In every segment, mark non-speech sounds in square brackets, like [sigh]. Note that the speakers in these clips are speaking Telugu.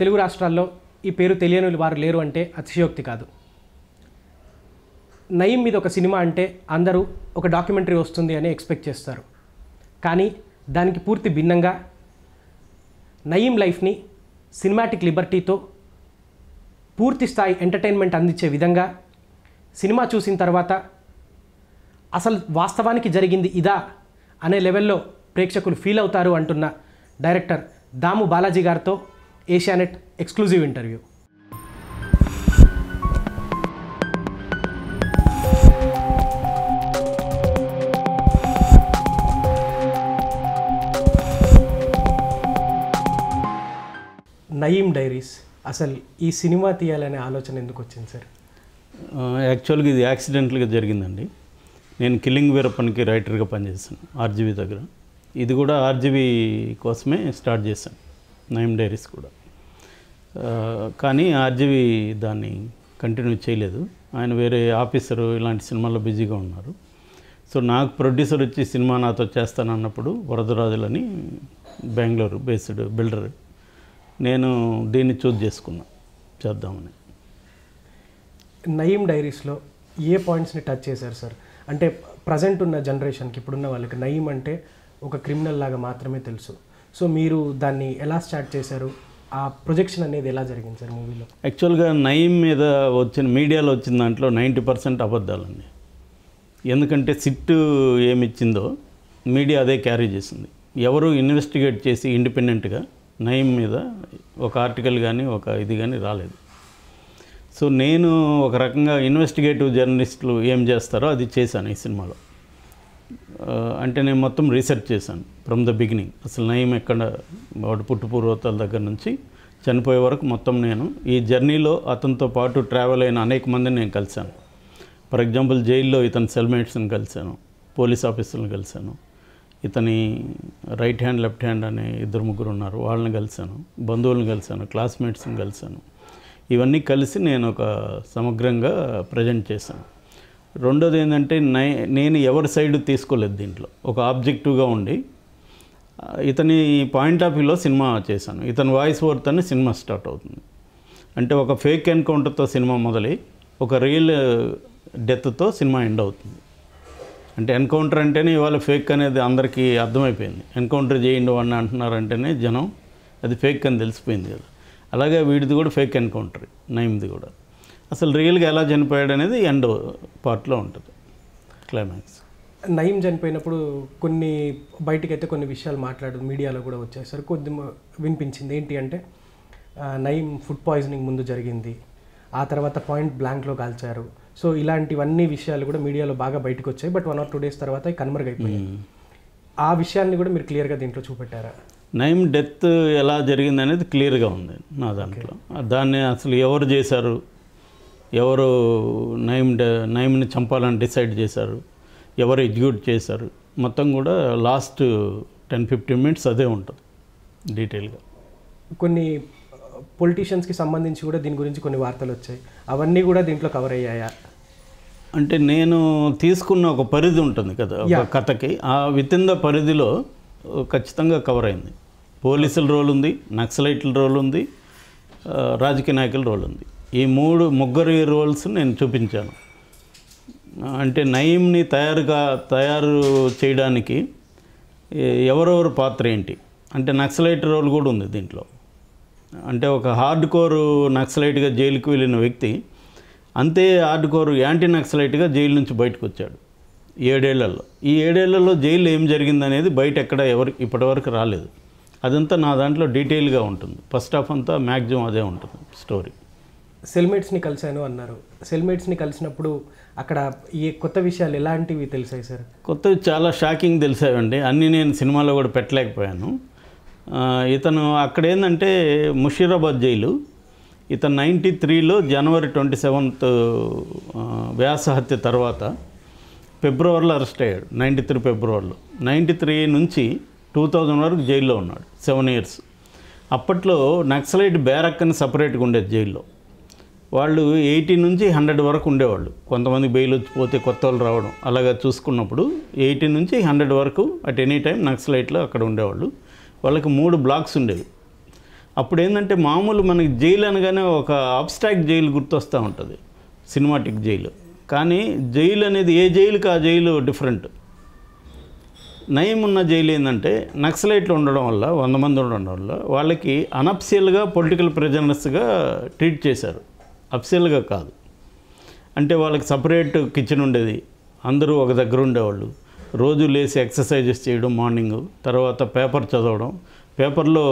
తెలుగు రాష్ట్రాల్లో ఈ పేరు తెలియని వారు లేరు అంటే అతిశయోక్తి కాదు నయీం మీద ఒక సినిమా అంటే అందరూ ఒక డాక్యుమెంటరీ వస్తుంది అని ఎక్స్పెక్ట్ చేస్తారు కానీ దానికి పూర్తి భిన్నంగా నయీం లైఫ్ని సినిమాటిక్ లిబర్టీతో పూర్తి స్థాయి ఎంటర్టైన్మెంట్ అందించే విధంగా సినిమా చూసిన తర్వాత అసలు వాస్తవానికి జరిగింది ఇదా అనే లెవెల్లో ప్రేక్షకులు ఫీల్ అవుతారు అంటున్న డైరెక్టర్ దాము బాలాజీ గారితో Asianet exclusive interview Nayeem diaries అసలు ఈ సినిమా తీయాలనే ఆలోచన ఎందుకు వచ్చింది సార్ యాక్చువల్గా ఇది యాక్సిడెంట్గా జరిగిందండి నేను కిల్లింగ్ వీరప్పనికి రైటర్గా పనిచేశాను ఆర్జీవి దగ్గర ఇది కూడా ఆర్జీవి కోసమే స్టార్ట్ చేశాను నయం డైరీస్ కూడా కానీ ఆర్జీవి దాన్ని కంటిన్యూ చేయలేదు ఆయన వేరే ఆఫీసరు ఇలాంటి సినిమాల్లో బిజీగా ఉన్నారు సో నాకు ప్రొడ్యూసర్ వచ్చి సినిమా నాతో చేస్తానన్నప్పుడు వరదరాజులని బెంగళూరు బేస్డ్ బిల్డర్ నేను దీన్ని చూజ్ చేసుకున్నా చేద్దామని నయీం డైరీస్లో ఏ పాయింట్స్ని టచ్ చేశారు సార్ అంటే ప్రజెంట్ ఉన్న జనరేషన్కి ఇప్పుడున్న వాళ్ళకి నయీం అంటే ఒక క్రిమినల్ లాగా మాత్రమే తెలుసు సో మీరు దాన్ని ఎలా స్టార్ట్ చేశారు ఆ ప్రొజెక్షన్ అనేది ఎలా జరిగింది సార్ మూవీలో యాక్చువల్గా నయం మీద వచ్చిన మీడియాలో వచ్చిన దాంట్లో నైంటీ పర్సెంట్ అబద్ధాలండి ఎందుకంటే సిట్ ఏమిచ్చిందో మీడియా అదే క్యారీ చేసింది ఎవరు ఇన్వెస్టిగేట్ చేసి ఇండిపెండెంట్గా నయం మీద ఒక ఆర్టికల్ కానీ ఒక ఇది కానీ రాలేదు సో నేను ఒక రకంగా ఇన్వెస్టిగేటివ్ జర్నలిస్టులు ఏం చేస్తారో అది చేశాను ఈ సినిమాలో అంటే నేను మొత్తం రీసెర్చ్ చేశాను ఫ్రమ్ ద బిగినింగ్ అసలు నయం ఎక్కడ వాడు పూర్వతాల దగ్గర నుంచి చనిపోయే వరకు మొత్తం నేను ఈ జర్నీలో అతనితో పాటు ట్రావెల్ అయిన అనేక మందిని నేను కలిశాను ఫర్ ఎగ్జాంపుల్ జైల్లో ఇతని సెల్మేట్స్ని కలిశాను పోలీస్ ఆఫీసర్ని కలిశాను ఇతని రైట్ హ్యాండ్ లెఫ్ట్ హ్యాండ్ అనే ఇద్దరు ముగ్గురు ఉన్నారు వాళ్ళని కలిశాను బంధువులను కలిశాను క్లాస్మేట్స్ని కలిశాను ఇవన్నీ కలిసి నేను ఒక సమగ్రంగా ప్రజెంట్ చేశాను రెండోది ఏంటంటే నేను ఎవరి సైడ్ తీసుకోలేదు దీంట్లో ఒక ఆబ్జెక్టివ్గా ఉండి ఇతని పాయింట్ ఆఫ్ వ్యూలో సినిమా చేశాను ఇతని వాయిస్ ఓవర్తోనే సినిమా స్టార్ట్ అవుతుంది అంటే ఒక ఫేక్ ఎన్కౌంటర్తో సినిమా మొదలై ఒక రియల్ డెత్తో సినిమా ఎండ్ అవుతుంది అంటే ఎన్కౌంటర్ అంటేనే ఇవాళ ఫేక్ అనేది అందరికీ అర్థమైపోయింది ఎన్కౌంటర్ చేయండి వాడిని అంటున్నారంటేనే జనం అది ఫేక్ అని తెలిసిపోయింది కదా అలాగే వీడిది కూడా ఫేక్ ఎన్కౌంటర్ నైమ్ది కూడా అసలు రియల్గా ఎలా చనిపోయాడు అనేది ఎండ్ పార్ట్లో ఉంటుంది క్లైమాక్స్ నయం చనిపోయినప్పుడు కొన్ని అయితే కొన్ని విషయాలు మాట్లాడు మీడియాలో కూడా వచ్చేసరికి కొద్ది వినిపించింది ఏంటి అంటే నయం ఫుడ్ పాయిజనింగ్ ముందు జరిగింది ఆ తర్వాత పాయింట్ బ్లాంక్లో కాల్చారు సో ఇలాంటివన్నీ విషయాలు కూడా మీడియాలో బాగా బయటకు వచ్చాయి but one or two days తర్వాత కనుమరుగైపోయాయి ఆ విషయాన్ని కూడా మీరు క్లియర్గా దీంట్లో చూపెట్టారా నయం డెత్ ఎలా జరిగింది అనేది క్లియర్గా ఉంది నా దాంట్లో దాన్ని అసలు ఎవరు చేశారు ఎవరు నయం నయంని చంపాలని డిసైడ్ చేశారు ఎవరు ఎగ్జిక్యూట్ చేశారు మొత్తం కూడా లాస్ట్ టెన్ ఫిఫ్టీన్ మినిట్స్ అదే ఉంటుంది డీటెయిల్గా కొన్ని పొలిటీషియన్స్కి సంబంధించి కూడా దీని గురించి కొన్ని వార్తలు వచ్చాయి అవన్నీ కూడా దీంట్లో కవర్ అయ్యాయా అంటే నేను తీసుకున్న ఒక పరిధి ఉంటుంది కదా ఒక కథకి ఆ విత్ ఇన్ ద పరిధిలో ఖచ్చితంగా కవర్ అయింది పోలీసుల రోల్ ఉంది నక్సలైట్ల రోల్ ఉంది రాజకీయ నాయకుల రోల్ ఉంది ఈ మూడు ముగ్గురు రోల్స్ నేను చూపించాను అంటే నయీంని తయారుగా తయారు చేయడానికి ఎవరెవరు పాత్ర ఏంటి అంటే నక్సలైట్ రోల్ కూడా ఉంది దీంట్లో అంటే ఒక హార్డ్ కోరు నక్సలైట్గా జైలుకు వెళ్ళిన వ్యక్తి అంతే హార్డ్ కోరు యాంటీ నక్సలైట్గా జైలు నుంచి బయటకు వచ్చాడు ఏడేళ్లలో ఈ ఏడేళ్లలో జైలు ఏం జరిగిందనేది బయట ఎక్కడ ఎవరు ఇప్పటివరకు రాలేదు అదంతా నా దాంట్లో డీటెయిల్గా ఉంటుంది ఫస్ట్ హాఫ్ అంతా మ్యాక్సిమం అదే ఉంటుంది స్టోరీ సెల్మేట్స్ని కలిశాను అన్నారు సెల్మేట్స్ని కలిసినప్పుడు అక్కడ ఈ కొత్త విషయాలు ఎలాంటివి తెలిసాయి సార్ కొత్త చాలా షాకింగ్ తెలిసాయండి అన్నీ నేను సినిమాలో కూడా పెట్టలేకపోయాను ఇతను అక్కడ ఏంటంటే ముషీరాబాద్ జైలు ఇతను నైంటీ త్రీలో జనవరి ట్వంటీ సెవెంత్ వ్యాసహత్య తర్వాత ఫిబ్రవరిలో అరెస్ట్ అయ్యాడు నైంటీ త్రీ ఫిబ్రవరిలో నైంటీ త్రీ నుంచి టూ థౌజండ్ వరకు జైల్లో ఉన్నాడు సెవెన్ ఇయర్స్ అప్పట్లో నక్సలైట్ బ్యారక్ అని సపరేట్గా ఉండేది జైల్లో వాళ్ళు ఎయిటీ నుంచి హండ్రెడ్ వరకు ఉండేవాళ్ళు కొంతమంది బెయిల్ వచ్చిపోతే కొత్త వాళ్ళు రావడం అలాగా చూసుకున్నప్పుడు ఎయిటీ నుంచి హండ్రెడ్ వరకు అట్ ఎనీ టైం నక్సలైట్లో అక్కడ ఉండేవాళ్ళు వాళ్ళకి మూడు బ్లాక్స్ ఉండేవి అప్పుడు ఏంటంటే మామూలు మనకి జైలు అనగానే ఒక అబ్స్ట్రాక్ట్ జైలు గుర్తొస్తూ ఉంటుంది సినిమాటిక్ జైలు కానీ జైలు అనేది ఏ జైలుకి ఆ జైలు డిఫరెంట్ నయం ఉన్న జైలు ఏంటంటే నక్సలైట్లు ఉండడం వల్ల వంద మంది ఉండడం వల్ల వాళ్ళకి అనప్సియల్గా పొలిటికల్ ప్రిజనర్స్గా ట్రీట్ చేశారు అఫ్సియల్గా కాదు అంటే వాళ్ళకి సపరేట్ కిచెన్ ఉండేది అందరూ ఒక దగ్గర ఉండేవాళ్ళు రోజు లేచి ఎక్సర్సైజెస్ చేయడం మార్నింగ్ తర్వాత పేపర్ చదవడం పేపర్లో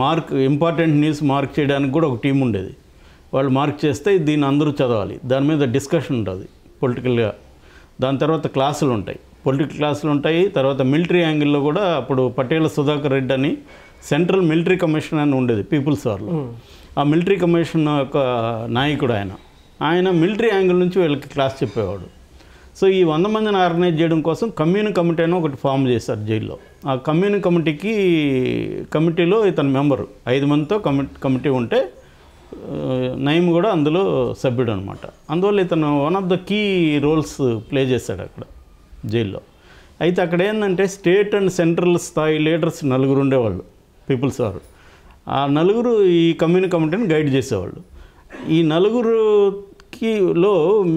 మార్క్ ఇంపార్టెంట్ న్యూస్ మార్క్ చేయడానికి కూడా ఒక టీం ఉండేది వాళ్ళు మార్క్ చేస్తే దీన్ని అందరూ చదవాలి దాని మీద డిస్కషన్ ఉంటుంది పొలిటికల్గా దాని తర్వాత క్లాసులు ఉంటాయి పొలిటికల్ క్లాసులు ఉంటాయి తర్వాత మిలిటరీ యాంగిల్లో కూడా అప్పుడు పటేల సుధాకర్ రెడ్డి అని సెంట్రల్ మిలిటరీ కమిషన్ అని ఉండేది పీపుల్స్ వార్లో ఆ మిలిటరీ కమిషన్ యొక్క నాయకుడు ఆయన ఆయన మిలిటరీ యాంగిల్ నుంచి వీళ్ళకి క్లాస్ చెప్పేవాడు సో ఈ వంద మందిని ఆర్గనైజ్ చేయడం కోసం కమ్యూని కమిటీ అని ఒకటి ఫామ్ చేశారు జైల్లో ఆ కమ్యూని కమిటీకి కమిటీలో ఇతను మెంబరు ఐదు మందితో కమి కమిటీ ఉంటే నయం కూడా అందులో సభ్యుడు అనమాట అందువల్ల ఇతను one of the key roles play చేశాడు అక్కడ జైల్లో అయితే అక్కడ ఏంటంటే స్టేట్ అండ్ సెంట్రల్ స్థాయి లీడర్స్ నలుగురు ఉండేవాళ్ళు పీపుల్స్ వారు ఆ నలుగురు ఈ కమ్యూని కమిటీని గైడ్ చేసేవాళ్ళు ఈ నలుగురుకి లో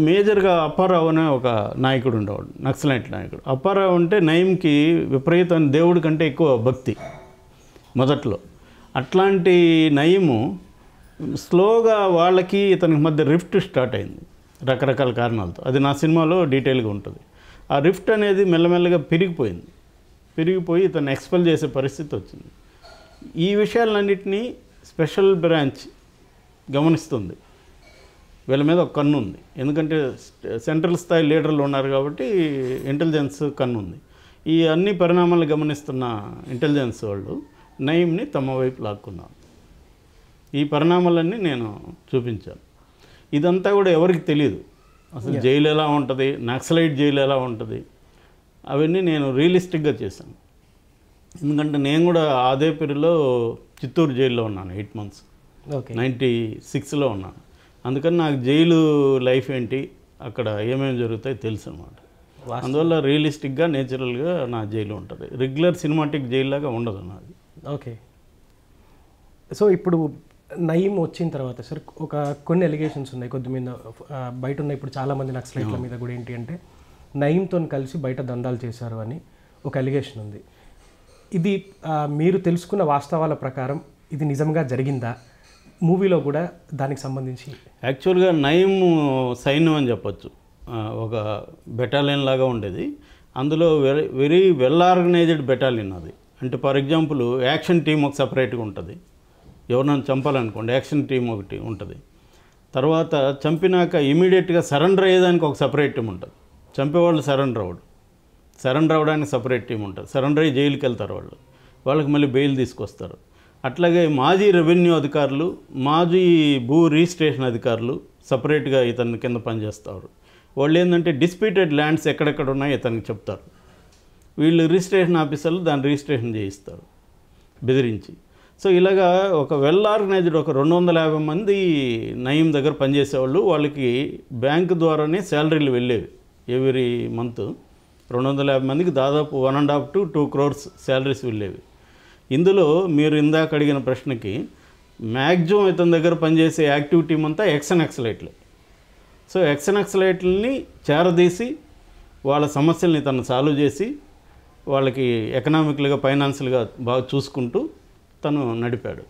మేజర్గా అప్పారావు అనే ఒక నాయకుడు ఉండేవాడు నక్సలైట్ నాయకుడు అప్పారావు అంటే నయంకి విపరీతమైన దేవుడి కంటే ఎక్కువ భక్తి మొదట్లో అట్లాంటి నయము స్లోగా వాళ్ళకి ఇతనికి మధ్య రిఫ్ట్ స్టార్ట్ అయింది రకరకాల కారణాలతో అది నా సినిమాలో డీటెయిల్గా ఉంటుంది ఆ రిఫ్ట్ అనేది మెల్లమెల్లగా పెరిగిపోయింది పెరిగిపోయి ఇతను ఎక్స్పెల్ చేసే పరిస్థితి వచ్చింది ఈ విషయాలన్నింటినీ స్పెషల్ బ్రాంచ్ గమనిస్తుంది వీళ్ళ మీద ఒక కన్ను ఉంది ఎందుకంటే సెంట్రల్ స్థాయి లీడర్లు ఉన్నారు కాబట్టి ఇంటెలిజెన్స్ కన్ను ఉంది ఈ అన్ని పరిణామాలు గమనిస్తున్న ఇంటెలిజెన్స్ వాళ్ళు నయంని తమ వైపు లాక్కున్నారు ఈ పరిణామాలన్నీ నేను చూపించాను ఇదంతా కూడా ఎవరికి తెలియదు అసలు జైలు ఎలా ఉంటుంది నక్సలైట్ జైలు ఎలా ఉంటుంది అవన్నీ నేను రియలిస్టిక్గా చేశాను ఎందుకంటే నేను కూడా అదే పేరులో చిత్తూరు జైల్లో ఉన్నాను ఎయిట్ మంత్స్ ఓకే నైంటీ సిక్స్లో ఉన్నాను అందుకని నాకు జైలు లైఫ్ ఏంటి అక్కడ ఏమేమి జరుగుతాయి తెలుసు అనమాట అందువల్ల రియలిస్టిక్గా నేచురల్గా నా జైలు ఉంటుంది రెగ్యులర్ సినిమాటిక్ జైల్లాగా ఉండదు నాది ఓకే సో ఇప్పుడు నయీం వచ్చిన తర్వాత సార్ ఒక కొన్ని ఎలిగేషన్స్ ఉన్నాయి కొద్ది మీద బయట ఉన్న ఇప్పుడు చాలామంది నక్సలైట్ల మీద కూడా ఏంటి అంటే నయీంతో కలిసి బయట దందాలు చేశారు అని ఒక ఎలిగేషన్ ఉంది ఇది మీరు తెలుసుకున్న వాస్తవాల ప్రకారం ఇది నిజంగా జరిగిందా మూవీలో కూడా దానికి సంబంధించి యాక్చువల్గా నయం సైన్యం అని చెప్పచ్చు ఒక బెటాలియన్ లాగా ఉండేది అందులో very very well organised battalion అది అంటే ఫర్ ఎగ్జాంపుల్ యాక్షన్ టీం ఒక సపరేట్గా ఉంటుంది ఎవరినైనా చంపాలనుకోండి యాక్షన్ టీం ఒకటి ఉంటుంది తర్వాత చంపినాక ఇమీడియట్గా సరెండర్ అయ్యేదానికి ఒక సపరేట్ టీం ఉంటుంది చంపేవాళ్ళు సరెండర్ అవ్వడు సరెండర్ అవ్వడానికి సపరేట్ టీం ఉంటుంది సరెండర్ అయ్యి జైలుకి వెళ్తారు వాళ్ళు వాళ్ళకి మళ్ళీ బెయిల్ తీసుకొస్తారు అట్లాగే మాజీ రెవెన్యూ అధికారులు మాజీ భూ రిజిస్ట్రేషన్ అధికారులు సపరేట్గా ఇతని కింద పనిచేస్తారు వాళ్ళు ఏంటంటే డిస్ప్యూటెడ్ ల్యాండ్స్ ఎక్కడెక్కడ ఉన్నాయో ఇతనికి చెప్తారు వీళ్ళు రిజిస్ట్రేషన్ ఆఫీసర్లు దాన్ని రిజిస్ట్రేషన్ చేయిస్తారు బెదిరించి సో ఇలాగా ఒక వెల్ ఆర్గనైజ్డ్ ఒక రెండు వందల యాభై మంది నయం దగ్గర పనిచేసేవాళ్ళు వాళ్ళకి బ్యాంకు ద్వారానే శాలరీలు వెళ్ళేవి ఎవ్రీ మంత్ రెండు వందల యాభై మందికి దాదాపు one and half to two crores salaries వెళ్ళేవి ఇందులో మీరు ఇందాక అడిగిన ప్రశ్నకి మ్యాక్సిమం ఇతని దగ్గర పనిచేసే యాక్టివిటీ అంతా ఎక్సన్ ఎక్సలైట్లు సో ఎక్సన్ ఎక్సలైట్లని చేరదీసి వాళ్ళ సమస్యల్ని తను సాల్వ్ చేసి వాళ్ళకి ఎకనామికల్గా ఫైనాన్షియల్గా బాగా చూసుకుంటూ తను నడిపాడు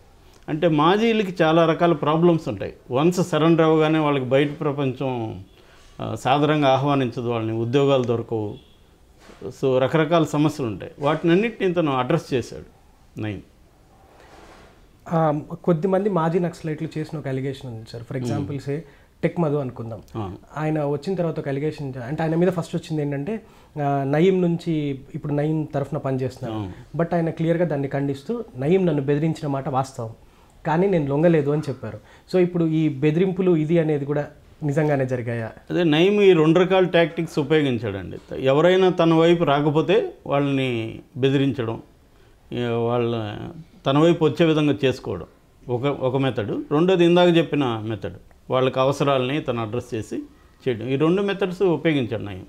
అంటే మాజీలకి చాలా రకాల ప్రాబ్లమ్స్ ఉంటాయి వన్స్ సరెండర్ అవ్వగానే వాళ్ళకి బయట ప్రపంచం సాధారణంగా ఆహ్వానించదు వాళ్ళని ఉద్యోగాలు దొరకవు సో రకరకాల సమస్యలు ఉంటాయి వాటిని అన్నిటిని తను అడ్రస్ చేశాడు నైన్ కొద్దిమంది మాజీ నక్సలైట్లు చేసిన ఒక అలిగేషన్ ఉంది sir for example say take Madhu అనుకుందాం ఆయన వచ్చిన తర్వాత ఒక అలిగేషన్ అంటే ఆయన మీద ఫస్ట్ వచ్చింది ఏంటంటే నయీం నుంచి ఇప్పుడు నయీం తరఫున పనిచేస్తున్నాను బట్ hmm. ఆయన క్లియర్గా దాన్ని ఖండిస్తూ నయీం నన్ను బెదిరించిన మాట వాస్తవం కానీ నేను లొంగలేదు అని చెప్పారు సో ఇప్పుడు ఈ బెదిరింపులు ఇది అనేది కూడా నిజంగానే జరిగాయా అదే నయం ఈ రెండు రకాల టాక్టిక్స్ ఉపయోగించాడండి ఎవరైనా తన వైపు రాకపోతే వాళ్ళని బెదిరించడం వాళ్ళ తన వైపు వచ్చే విధంగా చేసుకోవడం ఒక ఒక మెథడు రెండోది ఇందాక చెప్పిన మెథడ్ వాళ్ళకి అవసరాలని తను అడ్రస్ చేసి చేయడం ఈ రెండు మెథడ్స్ ఉపయోగించాడు నయం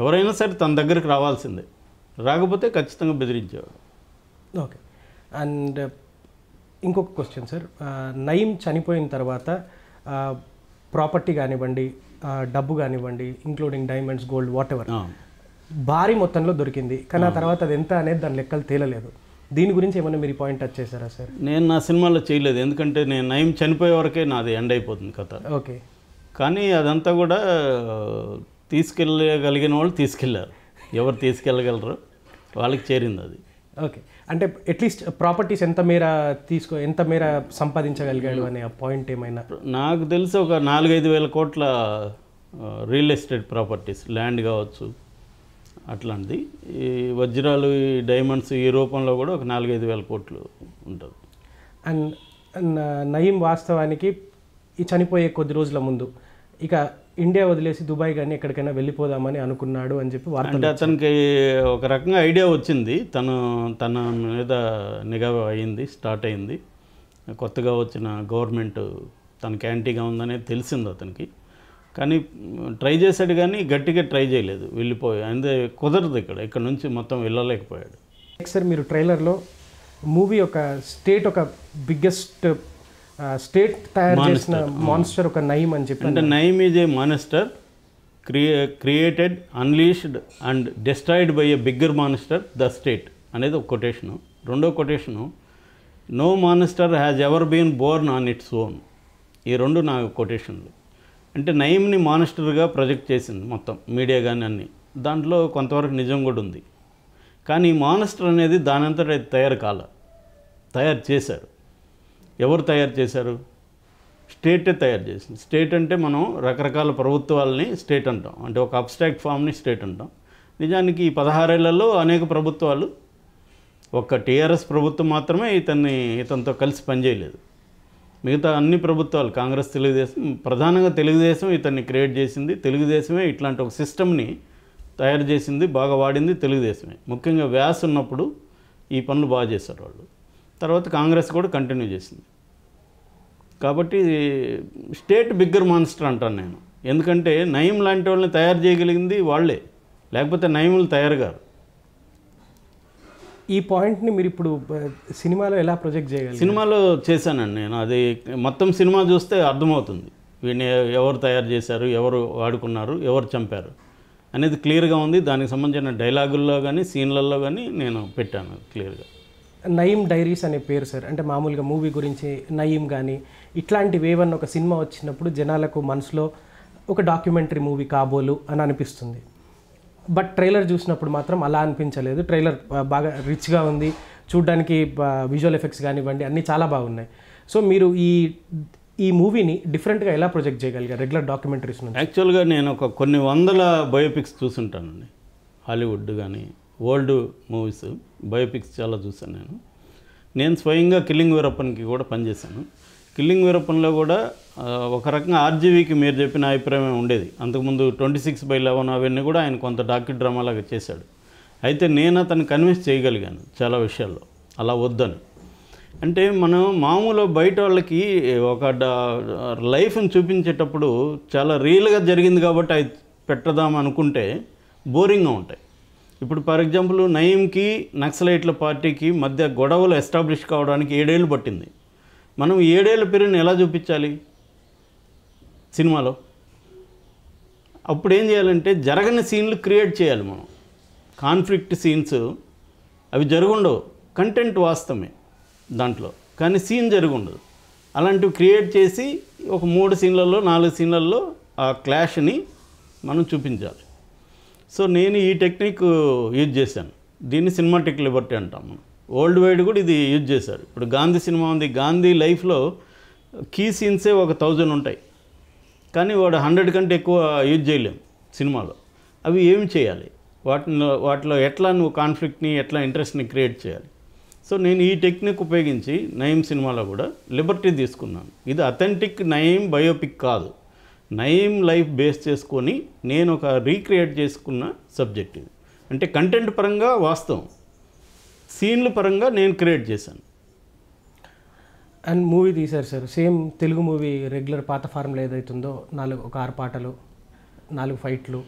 ఎవరైనా సరే తన దగ్గరికి రావాల్సిందే రాకపోతే ఖచ్చితంగా బెదిరించేవాడు ఓకే అండ్ ఇంకొక క్వశ్చన్ సార్ నయం చనిపోయిన తర్వాత ప్రాపర్టీ కానివ్వండి డబ్బు కానివ్వండి including diamonds gold whatever భారీ మొత్తంలో దొరికింది కానీ ఆ తర్వాత అది ఎంత అనేది దాని లెక్కలు తేలలేదు దీని గురించి ఏమైనా మీరు పాయింట్ టచ్ చేశారా సార్ నేను నా సినిమాలో చేయలేదు ఎందుకంటే నేను నయం చనిపోయే వరకే నాది ఎండ్ అయిపోతుంది కథ ఓకే కానీ అదంతా కూడా తీసుకెళ్ళగలిగిన వాళ్ళు తీసుకెళ్ళారు ఎవరు తీసుకెళ్ళగలరు వాళ్ళకి చేరింది అది ఓకే అంటే అట్లీస్ట్ ప్రాపర్టీస్ ఎంత మేర తీసుకో ఎంత మేర సంపాదించగలిగాడు అనే పాయింట్ ఏమైనా నాకు తెలిసి ఒక నాలుగైదు వేల కోట్ల రియల్ ఎస్టేట్ ప్రాపర్టీస్ ల్యాండ్ కావచ్చు అట్లాంటిది ఈ వజ్రాలు ఈ డైమండ్స్ ఈ రూపంలో కూడా ఒక నాలుగైదు వేల కోట్లు ఉంటుంది అండ్ నయీం వాస్తవానికి ఈ చనిపోయే కొద్ది రోజుల ముందు ఇక ఇండియా వదిలేసి దుబాయ్ కానీ ఎక్కడికైనా వెళ్ళిపోదామని అనుకున్నాడు అని చెప్పి అంటే అతనికి ఒక రకంగా ఐడియా వచ్చింది తను తన మీద నిఘా అయింది స్టార్ట్ అయింది కొత్తగా వచ్చిన గవర్నమెంట్ తన క్యాంటీగా ఉందనేది తెలిసింది అతనికి కానీ ట్రై చేశాడు కానీ గట్టిగా ట్రై చేయలేదు వెళ్ళిపోయి అందే కుదరదు ఇక్కడ ఇక్కడ నుంచి మొత్తం వెళ్ళలేకపోయాడు సార్ మీరు ట్రైలర్లో మూవీ ఒక స్టేట్ ఒక బిగ్గెస్ట్ స్టేట్ తయారు చేసిన మాన్స్టర్ ఒక నైమ్ అని చెప్పి అంటే Nayeem is a monster create created unleashed and destroyed by a bigger monster the state అనేది ఒక కొటేషను రెండో quotation no monster has ever been born on its own ఈ రెండు నా కొటేషన్లు అంటే నయంని మానిస్టర్గా ప్రొజెక్ట్ చేసింది మొత్తం మీడియా కానీ అన్నీ దాంట్లో కొంతవరకు నిజం కూడా ఉంది కానీ ఈ మానిస్టర్ అనేది దానంతట తయారు కాల తయారు చేశారు ఎవరు తయారు చేశారు స్టేటే తయారు చేసింది స్టేట్ అంటే మనం రకరకాల ప్రభుత్వాలని స్టేట్ అంటాం అంటే ఒక అబ్స్ట్రాక్ట్ ఫామ్ని స్టేట్ అంటాం నిజానికి ఈ పదహారేళ్లలో అనేక ప్రభుత్వాలు ఒక్క టీఆర్ఎస్ ప్రభుత్వం మాత్రమే ఇతన్ని ఇతనితో కలిసి పనిచేయలేదు మిగతా అన్ని ప్రభుత్వాలు కాంగ్రెస్ తెలుగుదేశం ప్రధానంగా తెలుగుదేశం ఇతన్ని క్రియేట్ చేసింది తెలుగుదేశమే ఇట్లాంటి ఒక సిస్టమ్ని తయారు చేసింది బాగా వాడింది తెలుగుదేశమే ముఖ్యంగా వ్యాస్ ఉన్నప్పుడు ఈ పనులు బాగా చేశారు వాళ్ళు తర్వాత కాంగ్రెస్ కూడా కంటిన్యూ చేసింది కాబట్టి స్టేట్ బిగ్గర్ మాన్స్టర్ అంటాను నేను ఎందుకంటే నయం లాంటి వాళ్ళని తయారు చేయగలిగింది వాళ్ళే లేకపోతే నయములు తయారు ఈ పాయింట్ని మీరు ఇప్పుడు సినిమాలో ఎలా ప్రొజెక్ట్ చేయాలి సినిమాలో చేశానండి నేను అది మొత్తం సినిమా చూస్తే అర్థమవుతుంది వీడిని ఎవరు తయారు చేశారు ఎవరు వాడుకున్నారు ఎవరు చంపారు అనేది క్లియర్గా ఉంది దానికి సంబంధించిన డైలాగుల్లో కానీ సీన్లలో కానీ నేను పెట్టాను క్లియర్గా నయీం డైరీస్ అనే పేరు సార్ అంటే మామూలుగా మూవీ గురించి నయీం కానీ ఇట్లాంటివి ఏవన్న ఒక సినిమా వచ్చినప్పుడు జనాలకు మనసులో ఒక డాక్యుమెంటరీ మూవీ కాబోలు అని అనిపిస్తుంది బట్ ట్రైలర్ చూసినప్పుడు మాత్రం అలా అనిపించలేదు ట్రైలర్ బాగా రిచ్గా ఉంది చూడ్డానికి విజువల్ ఎఫెక్ట్స్ కానివ్వండి అన్నీ చాలా బాగున్నాయి సో మీరు ఈ ఈ మూవీని డిఫరెంట్గా ఎలా ప్రొజెక్ట్ చేయగలిగారు రెగ్యులర్ డాక్యుమెంటరీస్ యాక్చువల్గా నేను ఒక కొన్ని వందల బయోపిక్స్ చూసుంటానండి హాలీవుడ్ కానీ ఓల్డ్ మూవీస్ బయోపిక్స్ చాలా చూసాను నేను నేను స్వయంగా కిల్లింగ్ వీరప్పన్కి కూడా పనిచేశాను కిల్లింగ్ వీరప్పన్లో కూడా ఒక రకంగా ఆర్జీవీకి మీరు చెప్పిన అభిప్రాయమే ఉండేది అంతకుముందు ట్వంటీ సిక్స్ బై లెవెన్ అవన్నీ కూడా ఆయన కొంత డాక్యు డ్రామా లాగా చేశాడు అయితే నేను అతను కన్విన్స్ చేయగలిగాను చాలా విషయాల్లో అలా వద్దని అంటే మనం మామూలు బయట వాళ్ళకి ఒక లైఫ్ని చూపించేటప్పుడు చాలా రియల్గా జరిగింది కాబట్టి అది పెట్టదాం అనుకుంటే బోరింగ్గా ఉంటాయి ఇప్పుడు ఫర్ ఎగ్జాంపుల్ నయీంకి నక్సలైట్ల పార్టీకి మధ్య గొడవలు ఎస్టాబ్లిష్ కావడానికి ఏడేళ్ళు పట్టింది మనం ఏడేళ్ళ పేరుని ఎలా చూపించాలి సినిమాలో అప్పుడు ఏం చేయాలంటే జరగని సీన్లు క్రియేట్ చేయాలి మనం కాన్ఫ్లిక్ట్ సీన్స్ అవి జరుగుండవు కంటెంట్ వాస్తవమే దాంట్లో కానీ సీన్ జరుగుండదు అలాంటివి క్రియేట్ చేసి ఒక మూడు సీన్లలో నాలుగు సీన్లలో ఆ క్లాష్ని మనం చూపించాలి సో నేను ఈ టెక్నిక్ యూజ్ చేశాను దీన్ని సినిమాటిక్ లిబర్టీ అంటాం మనం ఓల్డ్ వైడ్ కూడా ఇది యూజ్ చేశారు ఇప్పుడు గాంధీ సినిమా ఉంది గాంధీ లైఫ్లో కీ సీన్సే ఒక థౌజండ్ ఉంటాయి కానీ వాడు హండ్రెడ్ కంటే ఎక్కువ యూజ్ చేయలేము సినిమాలో అవి ఏమి చేయాలి వాటిలో వాటిలో ఎట్లా నువ్వు కాన్ఫ్లిక్ట్ని ఎట్లా ఇంట్రెస్ట్ని క్రియేట్ చేయాలి సో నేను ఈ టెక్నిక్ ఉపయోగించి నయం సినిమాలో కూడా లిబర్టీ తీసుకున్నాను ఇది అథెంటిక్ నయం బయోపిక్ కాదు నయం లైఫ్ బేస్ చేసుకొని నేను ఒక రీక్రియేట్ చేసుకున్న సబ్జెక్ట్ ఇది అంటే కంటెంట్ పరంగా వాస్తవం సీన్లు పరంగా నేను క్రియేట్ చేశాను అండ్ మూవీ తీశారు sir same Telugu movie regular పాత ఫార్మ్లో ఏదైతుందో నాలుగు ఒక ఆరు పాటలు నాలుగు ఫైట్లు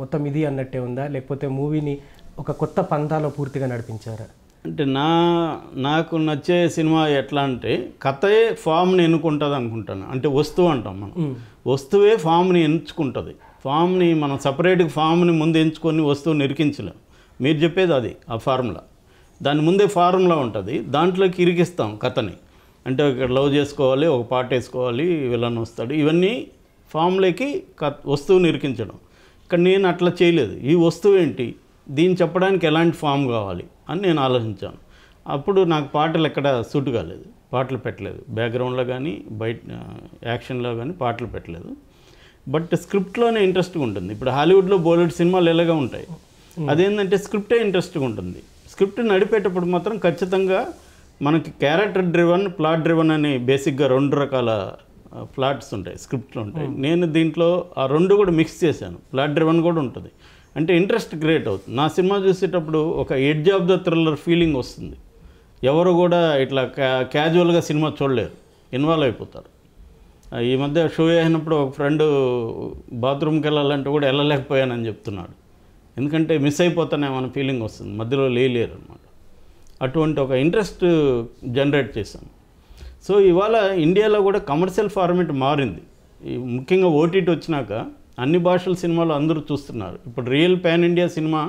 మొత్తం ఇది అన్నట్టే ఉందా లేకపోతే మూవీని ఒక కొత్త పంతాలో పూర్తిగా నడిపించారా అంటే నా నాకు నచ్చే సినిమా ఎట్లా అంటే కథయే ఫామ్ని ఎన్నుకుంటుంది అనుకుంటాను అంటే వస్తువు అంటాం మనం వస్తువే ఫామ్ని ఎంచుకుంటుంది ఫామ్ని మనం సపరేట్గా ఫామ్ని ముందు ఎంచుకొని వస్తువు నిరికించలేం మీరు చెప్పేది అది ఆ ఫార్ములా దాని ముందే ఫార్ములా ఉంటుంది దాంట్లోకి ఇరికిస్తాం కథని అంటే ఇక్కడ లవ్ చేసుకోవాలి ఒక పాట వేసుకోవాలి వీళ్ళని వస్తాడు ఇవన్నీ ఫామ్లోకి కథ వస్తువుని ఇరికించడం ఇక్కడ నేను అట్లా చేయలేదు ఈ వస్తువు ఏంటి దీన్ని చెప్పడానికి ఎలాంటి ఫామ్ కావాలి అని నేను ఆలోచించాను అప్పుడు నాకు పాటలు ఎక్కడ సూట్ కాలేదు పాటలు పెట్టలేదు బ్యాక్గ్రౌండ్లో కానీ బయట యాక్షన్లో కానీ పాటలు పెట్టలేదు బట్ స్క్రిప్ట్లోనే ఇంట్రెస్ట్గా ఉంటుంది ఇప్పుడు హాలీవుడ్లో బాలీవుడ్ సినిమాలు ఎలాగ ఉంటాయి అదేంటంటే స్క్రిప్టే ఇంట్రెస్ట్గా ఉంటుంది స్క్రిప్ట్ నడిపేటప్పుడు మాత్రం ఖచ్చితంగా మనకి క్యారెక్టర్ డ్రివన్ ప్లాట్ డ్రివన్ అని బేసిక్గా రెండు రకాల ప్లాట్స్ ఉంటాయి స్క్రిప్ట్లు ఉంటాయి నేను దీంట్లో ఆ రెండు కూడా మిక్స్ చేశాను ప్లాట్ డ్రివన్ కూడా ఉంటుంది అంటే ఇంట్రెస్ట్ క్రియేట్ అవుతుంది నా సినిమా చూసేటప్పుడు ఒక edge of the thriller feeling వస్తుంది ఎవరు కూడా ఇట్లా క్యా క్యాజువల్గా సినిమా చూడలేరు ఇన్వాల్వ్ అయిపోతారు ఈ మధ్య షో అయినప్పుడు ఒక ఫ్రెండ్ బాత్రూమ్కి వెళ్ళాలంటే కూడా వెళ్ళలేకపోయానని చెప్తున్నాడు ఎందుకంటే మిస్ అయిపోతానేమన్న ఫీలింగ్ వస్తుంది మధ్యలో లేయలేరు అనమాట అటువంటి ఒక ఇంట్రెస్ట్ జనరేట్ చేశాను సో ఇవాళ ఇండియాలో కూడా కమర్షియల్ ఫార్మేట్ మారింది ముఖ్యంగా ఓటీటీ వచ్చినాక అన్ని భాషల సినిమాలు అందరూ చూస్తున్నారు ఇప్పుడు real pan India cinema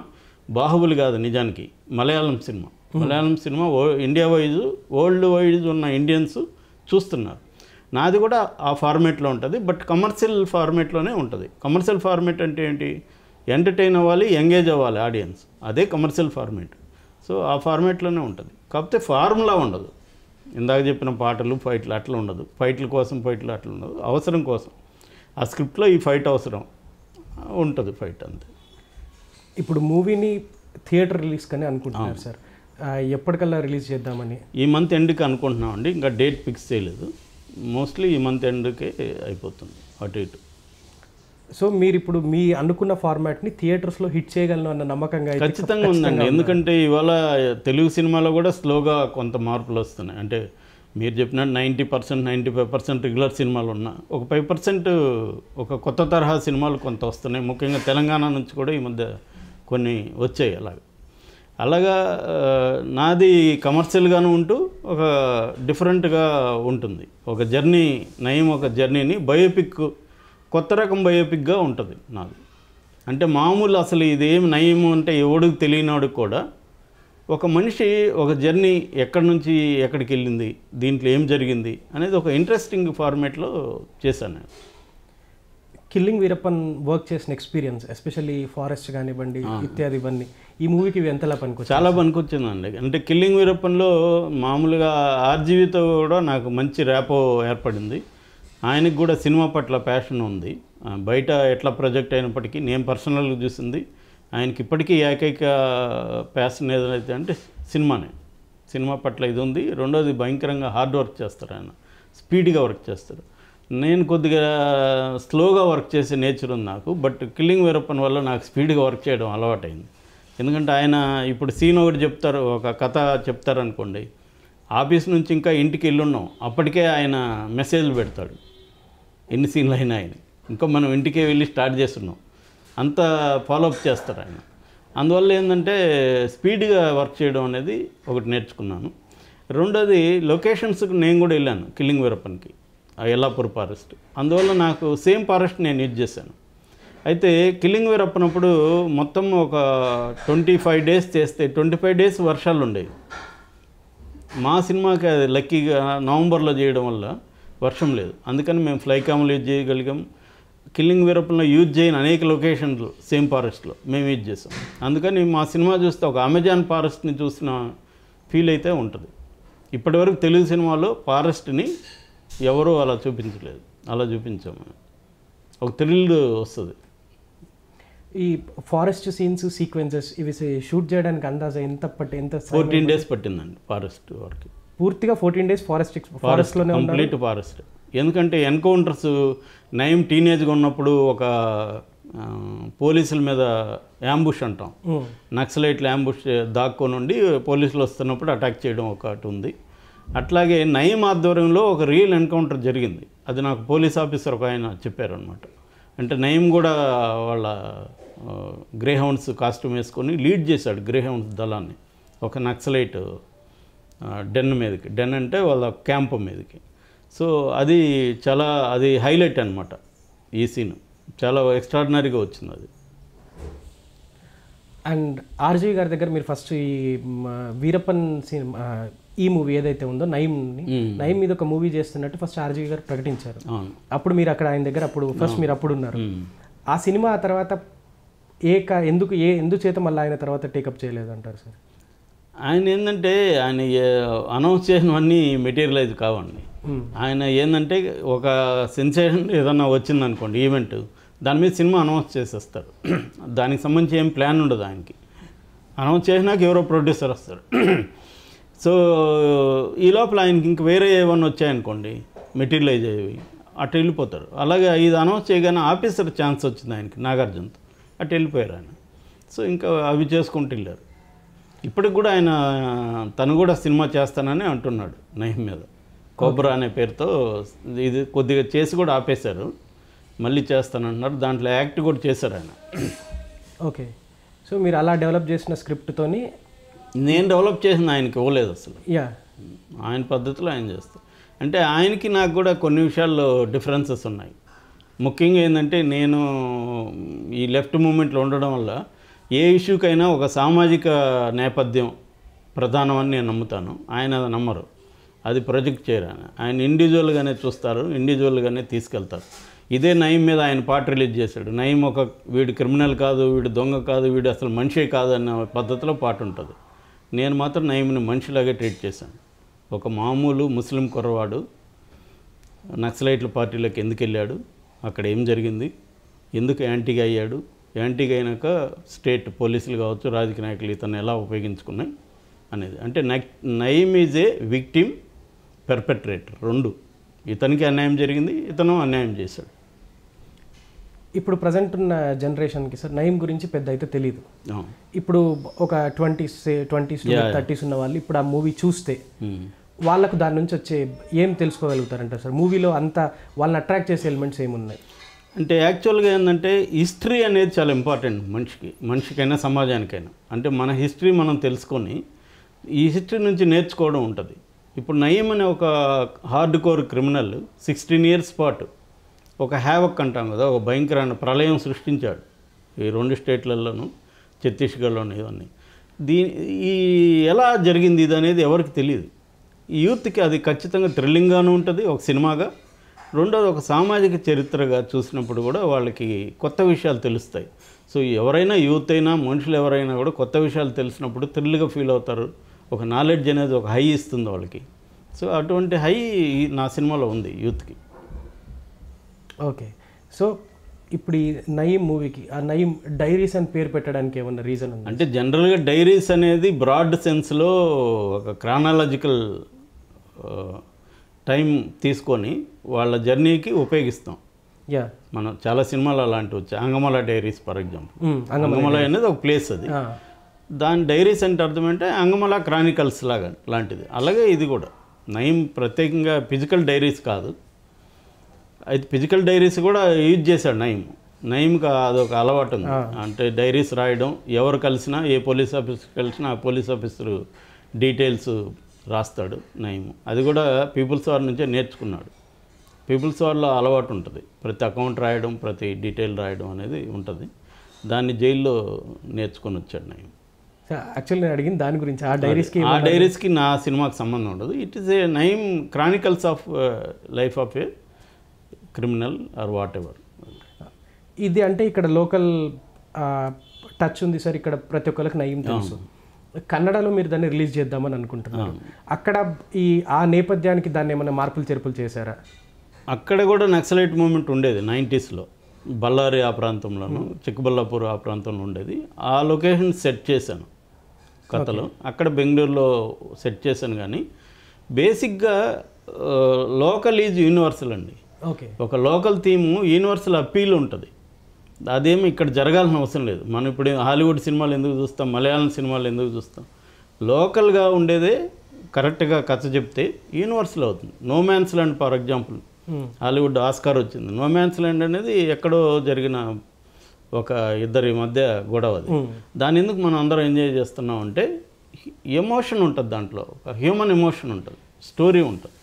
Baahubali కాదు నిజానికి Malayalam cinema Malayalam cinema India wise world wise ఉన్న ఇండియన్స్ చూస్తున్నారు నాది కూడా ఆ ఫార్మేట్లో ఉంటుంది బట్ కమర్షియల్ ఫార్మేట్లోనే ఉంటుంది కమర్షియల్ ఫార్మేట్ అంటే ఏంటి ఎంటర్టైన్ అవ్వాలి ఎంగేజ్ అవ్వాలి ఆడియన్స్ అదే కమర్షియల్ ఫార్మేట్ సో ఆ ఫార్మేట్లోనే ఉంటుంది కాకపోతే ఫార్ములా ఉండదు ఇందాక చెప్పిన పాటలు ఫైట్లు అట్లా ఉండదు ఫైట్ల కోసం ఫైట్లు అట్లా ఉండదు అవసరం కోసం ఆ స్క్రిప్ట్లో ఈ ఫైట్ అవసరం ఉంటుంది ఫైట్ అంతే ఇప్పుడు మూవీని థియేటర్ రిలీజ్ కానీ అనుకుంటున్నాను సార్ ఎప్పటికల్లా రిలీజ్ చేద్దామని ఈ మంత్ ఎండ్కి అనుకుంటున్నాం అండి ఇంకా డేట్ ఫిక్స్ చేయలేదు మోస్ట్లీ ఈ మంత్ ఎండ్కే అయిపోతుంది అటు ఇటు సో మీరు ఇప్పుడు మీ అనుకున్న ఫార్మాట్ని థియేటర్స్లో హిట్ చేయగలను అన్న నమ్మకంగా ఖచ్చితంగా ఉందండి ఎందుకంటే ఇవాళ తెలుగు సినిమాలో కూడా స్లోగా కొంత మార్పులు వస్తున్నాయి అంటే మీరు చెప్పినట్టు ninety percent ninety five percent regular సినిమాలు ఉన్నా ఒక ఫైవ్ పర్సెంట్ ఒక కొత్త తరహా సినిమాలు కొంత వస్తున్నాయి ముఖ్యంగా తెలంగాణ నుంచి కూడా ఈ మధ్య కొన్ని వచ్చాయి అలాగ అలాగా నాది కమర్షియల్గాను ఉంటూ ఒక డిఫరెంట్గా ఉంటుంది ఒక జర్నీ నయం ఒక జర్నీని బయోపిక్ కొత్త రకం బయోపిక్గా ఉంటుంది నాది అంటే మామూలు అసలు ఇదేం నయం అంటే ఎవడికి తెలియనాడు కూడా ఒక మనిషి ఒక జర్నీ ఎక్కడి నుంచి ఎక్కడికి వెళ్ళింది దీంట్లో ఏం జరిగింది అనేది ఒక ఇంట్రెస్టింగ్ ఫార్మేట్లో చేశాను నేను కిల్లింగ్ వీరప్పన్ వర్క్ చేసిన ఎక్స్పీరియన్స్ ఎస్పెషల్లీ ఫారెస్ట్ కానివ్వండి ఇత్యాది ఇవన్నీ ఈ మూవీకి ఇవి ఎంతలా పనికి చాలా పనికొచ్చిందండి అంటే కిల్లింగ్ వీరప్పన్లో మామూలుగా ఆర్జీవితో కూడా నాకు మంచి ర్యాపో ఏర్పడింది ఆయనకు కూడా సినిమా పట్ల ప్యాషన్ ఉంది బయట ఎట్లా ప్రాజెక్ట్ అయినప్పటికీ నేను పర్సనల్గా చూసింది ఆయనకి ఇప్పటికీ ఏకైక ప్యాషన్ ఏదైతే అంటే సినిమానే సినిమా పట్ల ఇది ఉంది రెండోది భయంకరంగా హార్డ్ వర్క్ చేస్తారు ఆయన స్పీడ్గా వర్క్ చేస్తారు నేను కొద్దిగా స్లోగా వర్క్ చేసే నేచర్ ఉంది నాకు బట్ కిల్లింగ్ వీరప్పన్ వల్ల నాకు స్పీడ్గా వర్క్ చేయడం అలవాటైంది ఎందుకంటే ఆయన ఇప్పుడు సీన్ ఒకటి చెప్తారు ఒక కథ చెప్తారనుకోండి ఆఫీస్ నుంచి ఇంకా ఇంటికి వెళ్ళున్నాం అప్పటికే ఆయన మెసేజ్లు పెడతాడు ఎన్ని సీన్లు అయినా ఆయన ఇంకా మనం ఇంటికే వెళ్ళి స్టార్ట్ చేస్తున్నాం అంత ఫాలోఅప్ చేస్తారు ఆయన అందువల్ల ఏంటంటే స్పీడ్గా వర్క్ చేయడం అనేది ఒకటి నేర్చుకున్నాను రెండోది లొకేషన్స్కి నేను కూడా వెళ్ళాను కిల్లింగ్ వీరప్పన్కి ఎల్లాపూర్ ఫారెస్ట్ అందువల్ల నాకు సేమ్ ఫారెస్ట్ నేను యూజ్ చేశాను అయితే కిల్లింగ్ వీరప్పనప్పుడు మొత్తం ఒక ట్వంటీ ఫైవ్ డేస్ చేస్తే ట్వంటీ ఫైవ్ డేస్ వర్షాలు ఉండేవి మా సినిమాకి అది లక్కీగా నవంబర్లో చేయడం వల్ల వర్షం లేదు అందుకని మేము ఫ్లై కాములు యూజ్ చేయగలిగాం కిల్లింగ్ వీరప్పంలో యూజ్ చేయని అనేక లొకేషన్లు సేమ్ ఫారెస్ట్లో మేము యూజ్ చేసాం అందుకని మా సినిమా చూస్తే ఒక అమెజాన్ ఫారెస్ట్ని చూసిన ఫీల్ అయితే ఉంటుంది ఇప్పటివరకు తెలుగు సినిమాలో ఫారెస్ట్ని ఎవరూ అలా చూపించలేదు అలా చూపించాము ఒక థ్రిల్ వస్తుంది ఈ ఫారెస్ట్ సీన్స్ సీక్వెన్సెస్ ఇవి షూట్ చేయడానికి అందాజ ఎంత పట్టి ఎంత ఫోర్టీన్ డేస్ పట్టిందండి ఫారెస్ట్ వరకు పూర్తిగా ఫోర్టీన్ డేస్ ఫారెస్ట్ ఫారెస్ట్లోనే కంప్లీట్ ఫారెస్ట్ ఎందుకంటే ఎన్కౌంటర్స్ నయం టీనేజ్గా ఉన్నప్పుడు ఒక పోలీసుల మీద యాంబుష్ అంటాం నక్సలైట్లు యాంబుష్ ఉండి పోలీసులు వస్తున్నప్పుడు అటాక్ చేయడం ఒకటి ఉంది అట్లాగే నయం ఆధ్వర్యంలో ఒక రియల్ ఎన్కౌంటర్ జరిగింది అది నాకు పోలీస్ ఆఫీసర్ ఒక ఆయన చెప్పారనమాట అంటే నయం కూడా వాళ్ళ గ్రేహౌండ్స్ కాస్ట్యూమ్ వేసుకొని లీడ్ చేశాడు గ్రేహౌండ్స్ దళాన్ని ఒక నక్సలైట్ డెన్ మీదకి డెన్ అంటే వాళ్ళ క్యాంప్ మీదకి సో అది చాలా అది హైలైట్ అనమాట ఈ సీన్ చాలా ఎక్స్ట్రాడినరీగా వచ్చింది అది అండ్ ఆర్జీ గారి దగ్గర మీరు ఫస్ట్ ఈ వీరప్పన్ సినిమా ఈ మూవీ ఏదైతే ఉందో నయం నయం మీద ఒక మూవీ చేస్తున్నట్టు ఫస్ట్ ఆర్జీ గారు ప్రకటించారు అప్పుడు మీరు అక్కడ ఆయన దగ్గర అప్పుడు ఫస్ట్ మీరు అప్పుడు ఉన్నారు ఆ సినిమా తర్వాత ఏ ఎందుకు ఏ ఎందుకు చేత మళ్ళీ ఆయన తర్వాత టేకప్ చేయలేదు అంటారు సార్ ఆయన ఏంటంటే ఆయన అనౌన్స్ చేసినవన్నీ మెటీరియలైజ్ కావండి ఆయన ఏంటంటే ఒక సెన్సేషన్ ఏదన్నా వచ్చిందనుకోండి ఈవెంట్ దాని మీద సినిమా అనౌన్స్ చేసేస్తారు [clears throat] దానికి సంబంధించి ఏం ప్లాన్ ఉండదు ఆయనకి అనౌన్స్ చేసినాక ఎవరో ప్రొడ్యూసర్ వస్తారు సో [clears throat] ఈ లోపల ఆయనకి ఇంక వేరే ఏమన్నా వచ్చాయనుకోండి మెటీరియలైజ్ అయ్యేవి అటు వెళ్ళిపోతారు అలాగే ఇది అనౌన్స్ చేయగానే ఆఫీసర్ ఛాన్స్ వచ్చింది ఆయనకి నాగార్జున్తో అటు వెళ్ళిపోయారు ఆయన సో ఇంకా అవి చేసుకుంటూ వెళ్ళారు ఇప్పటికి కూడా ఆయన తను కూడా సినిమా చేస్తానని అంటున్నాడు నయం మీద కోబ్రా అనే పేరుతో ఇది కొద్దిగా చేసి కూడా ఆపేశారు మళ్ళీ చేస్తానంటున్నారు దాంట్లో యాక్ట్ కూడా చేశారు ఆయన ఓకే సో మీరు అలా డెవలప్ చేసిన స్క్రిప్ట్తోని నేను డెవలప్ చేసిన ఆయనకి ఇవ్వలేదు అసలు యా ఆయన పద్ధతిలో ఆయన చేస్తాను అంటే ఆయనకి నాకు కూడా కొన్ని విషయాల్లో డిఫరెన్సెస్ ఉన్నాయి ముఖ్యంగా ఏంటంటే నేను ఈ లెఫ్ట్ మూమెంట్లో ఉండడం వల్ల ఏ ఇష్యూకైనా ఒక సామాజిక నేపథ్యం ప్రధానమని నేను నమ్ముతాను ఆయన నమ్మరు అది ప్రొజెక్ట్ చేయరాని ఆయన ఇండివిజువల్గానే చూస్తారు ఇండివిజువల్గానే తీసుకెళ్తారు ఇదే నయం మీద ఆయన పాట రిలీజ్ చేశాడు నయం ఒక వీడు క్రిమినల్ కాదు వీడు దొంగ కాదు వీడు అసలు మనిషే కాదు అన్న పద్ధతిలో పాట ఉంటుంది నేను మాత్రం నయంని మనిషిలాగే ట్రీట్ చేశాను ఒక మామూలు ముస్లిం కుర్రవాడు నక్సలైట్ల పార్టీలోకి ఎందుకు వెళ్ళాడు అక్కడ ఏం జరిగింది ఎందుకు యాంటీగా అయ్యాడు యాంటీగా అయినాక స్టేట్ పోలీసులు కావచ్చు రాజకీయ నాయకులు ఇతను ఎలా ఉపయోగించుకున్నాయి అనేది అంటే Nayeem is a victim perpetrator రెండు ఇతనికి అన్యాయం జరిగింది ఇతను అన్యాయం చేశాడు ఇప్పుడు ప్రజెంట్ ఉన్న జనరేషన్కి సార్ నయం గురించి పెద్ద అయితే తెలియదు ఇప్పుడు ఒక ట్వంటీ ట్వంటీస్ థర్టీస్ ఉన్న వాళ్ళు ఇప్పుడు ఆ మూవీ చూస్తే వాళ్ళకు దాని నుంచి వచ్చే ఏం తెలుసుకోగలుగుతారంటారు సార్ మూవీలో అంత వాళ్ళని అట్రాక్ట్ చేసే ఎలిమెంట్స్ ఏమున్నాయి అంటే యాక్చువల్గా ఏంటంటే హిస్టరీ అనేది చాలా ఇంపార్టెంట్ మనిషికి మనిషికైనా సమాజానికైనా అంటే మన హిస్టరీ మనం తెలుసుకొని ఈ హిస్టరీ నుంచి నేర్చుకోవడం ఉంటుంది ఇప్పుడు నయీం అనే ఒక hard core criminal sixteen years పాటు ఒక హ్యావక్ అంటాం కదా ఒక భయంకరమైన ప్రళయం సృష్టించాడు ఈ రెండు స్టేట్లలోనూ ఛత్తీస్గఢ్లోనూ ఇవన్నీ దీని ఈ ఎలా జరిగింది ఇది అనేది ఎవరికి తెలియదు యూత్కి అది ఖచ్చితంగా థ్రిల్లింగ్గానూ ఉంటుంది ఒక సినిమాగా రెండోది ఒక సామాజిక చరిత్రగా చూసినప్పుడు కూడా వాళ్ళకి కొత్త విషయాలు తెలుస్తాయి సో ఎవరైనా యూత్ అయినా మనుషులు ఎవరైనా కూడా కొత్త విషయాలు తెలిసినప్పుడు థ్రిల్గా ఫీల్ అవుతారు ఒక నాలెడ్జ్ అనేది ఒక హై ఇస్తుంది వాళ్ళకి సో అటువంటి హై నా సినిమాలో ఉంది యూత్కి ఓకే సో ఇప్పుడు ఈ నయీం మూవీకి ఆ నయీం డైరీస్ అని పేరు పెట్టడానికి ఏమన్నా రీజన్ ఉంది అంటే జనరల్గా డైరీస్ అనేది బ్రాడ్ సెన్స్లో ఒక క్రానాలజికల్ టైం తీసుకొని వాళ్ళ జర్నీకి ఉపయోగిస్తాం యా మనం చాలా సినిమాలు అలాంటివి వచ్చాయి Angamaly diaries for example Angamaly అనేది ఒక ప్లేస్ అది దాని డైరీస్ అంటే అర్థమంటే అంగమల క్రానికల్స్ లాగా లాంటిది అలాగే ఇది కూడా నయం ప్రత్యేకంగా ఫిజికల్ డైరీస్ కాదు అయితే ఫిజికల్ డైరీస్ కూడా యూజ్ చేశాడు నయం నయంకి అదొక అలవాటు ఉంది అంటే డైరీస్ రాయడం ఎవరు కలిసినా ఏ పోలీస్ ఆఫీసర్ కలిసినా ఆ పోలీస్ ఆఫీసరు డీటెయిల్స్ రాస్తాడు నయం అది కూడా పీపుల్స్ వార్ నుంచే నేర్చుకున్నాడు పీపుల్స్ వార్లో అలవాటు ఉంటుంది ప్రతి అకౌంట్ రాయడం ప్రతి డీటెయిల్ రాయడం అనేది ఉంటుంది దాన్ని జైల్లో నేర్చుకొని వచ్చాడు నయం యాక్చువల్ నేను అడిగింది దాని గురించి ఆ డైరీస్కి ఆ డైరీస్కి నా సినిమాకి సంబంధం ఉండదు it is a Nayeem chronicles of life of a criminal or whatever ఇది అంటే ఇక్కడ లోకల్ టచ్ ఉంది సార్ ఇక్కడ ప్రతి ఒక్కరికి నయం తెలుసు కన్నడలో మీరు దాన్ని రిలీజ్ చేద్దామని అనుకుంటున్నాను అక్కడ ఈ ఆ నేపథ్యానికి దాన్ని ఏమైనా మార్పులు చేర్పులు చేశారా అక్కడ కూడా నక్సలైట్ మూమెంట్ ఉండేది నైంటీస్లో బళ్ళారి ఆ ప్రాంతంలోను hmm. చిక్కబల్లాపూర్ ఆ ప్రాంతంలో ఉండేది ఆ లొకేషన్ సెట్ చేశాను కథలు అక్కడ బెంగళూరులో సెట్ చేశాను కానీ బేసిక్గా లోకల్ ఈజ్ యూనివర్సల్ అండి ఓకే ఒక లోకల్ థీమ్ యూనివర్సల్ అప్పీల్ ఉంటుంది అదేమి ఇక్కడ జరగాల్సిన అవసరం లేదు మనం ఇప్పుడు హాలీవుడ్ సినిమాలు ఎందుకు చూస్తాం మలయాళం సినిమాలు ఎందుకు చూస్తాం లోకల్గా ఉండేదే కరెక్ట్గా కథ చెప్తే యూనివర్సల్ అవుతుంది no man's land for example Hollywood Oscar వచ్చింది నో మ్యాన్స్ ల్యాండ్ అనేది ఎక్కడో జరిగిన ఒక ఇద్దరి మధ్య గొడవది దాని ఎందుకు మనం అందరం ఎంజాయ్ చేస్తున్నాం అంటే ఎమోషన్ ఉంటుంది దాంట్లో ఒక హ్యూమన్ ఎమోషన్ ఉంటుంది స్టోరీ ఉంటుంది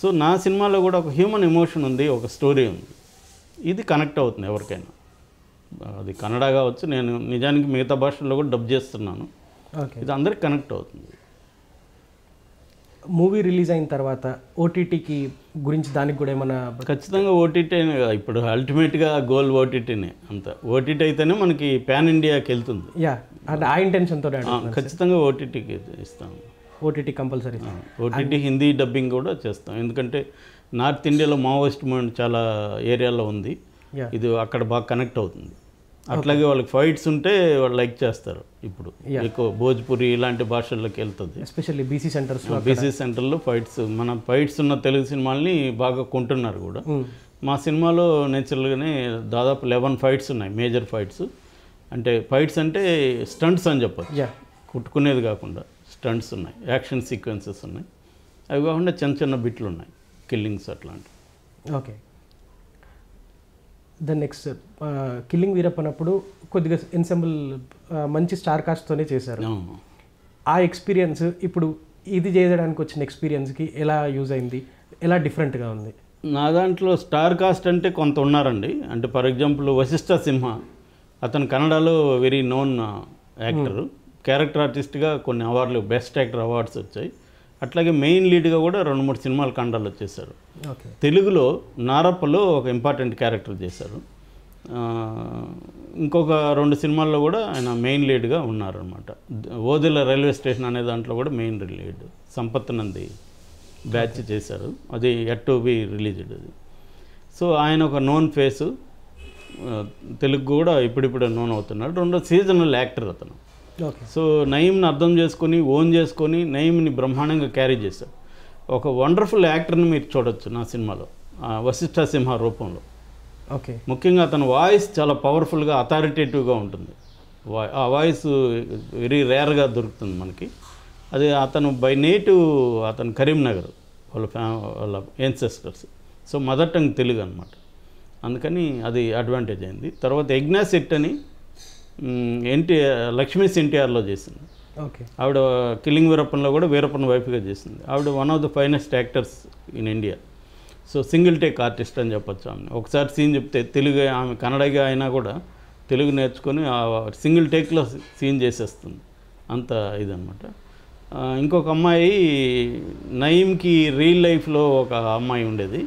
సో నా సినిమాలో కూడా ఒక హ్యూమన్ ఎమోషన్ ఉంది ఒక స్టోరీ ఉంది ఇది కనెక్ట్ అవుతుంది ఎవరికైనా అది కన్నడ కావచ్చు నేను నిజానికి మిగతా భాషల్లో కూడా డబ్ చేస్తున్నాను ఇది అందరికి కనెక్ట్ అవుతుంది మూవీ రిలీజ్ అయిన తర్వాత ఓటీటీకి గురించి దానికి కూడా ఏమైనా ఖచ్చితంగా ఓటీటీ అయినా కదా ఇప్పుడు అల్టిమేట్గా గోల్ ఓటీటీనే అంత ఓటీటీ అయితేనే మనకి ప్యాన్ ఇండియాకి వెళ్తుంది యా అంటే ఆ ఇంటెన్షన్తో ఖచ్చితంగా ఓటీటీకి ఇస్తాం OTT compulsory OTT Hindi dubbing కూడా చేస్తాం ఎందుకంటే నార్త్ ఇండియాలో మావోయిస్ట్ మైండ్ చాలా ఏరియాలో ఉంది ఇది అక్కడ బాగా కనెక్ట్ అవుతుంది అట్లాగే వాళ్ళకి ఫైట్స్ ఉంటే వాళ్ళు లైక్ చేస్తారు ఇప్పుడు ఎక్కువ భోజ్పురి ఇలాంటి భాషల్లోకి వెళ్తుంది ఎస్పెషల్లీ బీసీ సెంటర్స్ బీసీ సెంటర్లో ఫైట్స్ మన ఫైట్స్ ఉన్న తెలుగు సినిమాల్ని బాగా కొంటున్నారు కూడా hmm. మా సినిమాలో నేచురల్గానే దాదాపు లెవెన్ ఫైట్స్ ఉన్నాయి మేజర్ ఫైట్స్ అంటే ఫైట్స్ అంటే స్టంట్స్ అని చెప్పచ్చు కుట్టుకునేది కాకుండా స్టంట్స్ ఉన్నాయి యాక్షన్ సీక్వెన్సెస్ ఉన్నాయి అవి కాకుండా చిన్న చిన్న బిట్లు ఉన్నాయి కిల్లింగ్స్ అట్లాంటివి okay then next killing Veerap అన్నప్పుడు కొద్దిగా ఎన్సెంబుల్ మంచి స్టార్ కాస్ట్తోనే చేశారు ఆ ఎక్స్పీరియన్స్ ఇప్పుడు ఇది చేయడానికి వచ్చిన ఎక్స్పీరియన్స్కి ఎలా యూజ్ అయింది ఎలా డిఫరెంట్గా ఉంది నా దాంట్లో స్టార్ కాస్ట్ అంటే కొంత ఉన్నారండి అంటే ఫర్ ఎగ్జాంపుల్ వశిష్ఠ సింహ అతను కన్నడలో వెరీ నోన్ యాక్టర్ క్యారెక్టర్ ఆర్టిస్ట్గా కొన్ని అవార్డులు బెస్ట్ యాక్టర్ అవార్డ్స్ వచ్చాయి అట్లాగే మెయిన్ లీడ్గా కూడా రెండు మూడు సినిమాలు కండాలు వచ్చేసారు తెలుగులో నారప్పలో ఒక ఇంపార్టెంట్ క్యారెక్టర్ చేశారు ఇంకొక రెండు సినిమాల్లో కూడా ఆయన మెయిన్ లీడ్గా ఉన్నారనమాట ఓదిల రైల్వే స్టేషన్ అనే దాంట్లో కూడా main lead Sampath Nandi batch చేశారు అది ఎట్ బి రిలీజ్డ్ అది సో ఆయన ఒక నోన్ ఫేసు తెలుగు కూడా ఇప్పుడిప్పుడే నోన్ అవుతున్నాడు రెండో సీజనల్ యాక్టర్ అతను సో నయీంని అర్థం చేసుకొని ఓన్ చేసుకొని నయీంని బ్రహ్మాండంగా క్యారీ చేశారు ఒక వండర్ఫుల్ యాక్టర్ని మీరు చూడొచ్చు నా సినిమాలో వశిష్ఠ సింహ రూపంలో ఓకే ముఖ్యంగా అతని వాయిస్ చాలా పవర్ఫుల్గా అథారిటేటివ్గా ఉంటుంది ఆ వాయిస్ వెరీ రేర్గా దొరుకుతుంది మనకి అది అతను బై నేటివ్ అతను కరీంనగర్ వాళ్ళ ఫ్యా వాళ్ళ ancestors so mother tongue Telugu అనమాట అందుకని అది అడ్వాంటేజ్ అయింది తర్వాత యజ్ఞాసెట్ అని ఎన్టీఆర్ లక్ష్మీస్ ఎన్టీఆర్లో చేసింది ఓకే ఆవిడ కిల్లింగ్ వీరప్పన్లో కూడా వీరప్పన్ వైఫ్గా చేసింది ఆవిడ one of the finest actors in India so single take artist అని చెప్పొచ్చు ఆమె ఒకసారి సీన్ చెప్తే తెలుగు ఆమె కన్నడగా అయినా కూడా తెలుగు నేర్చుకొని సింగిల్ టేక్లో సీన్ చేసేస్తుంది అంత ఇదనమాట ఇంకొక అమ్మాయి నయీంకి రియల్ లైఫ్లో ఒక అమ్మాయి ఉండేది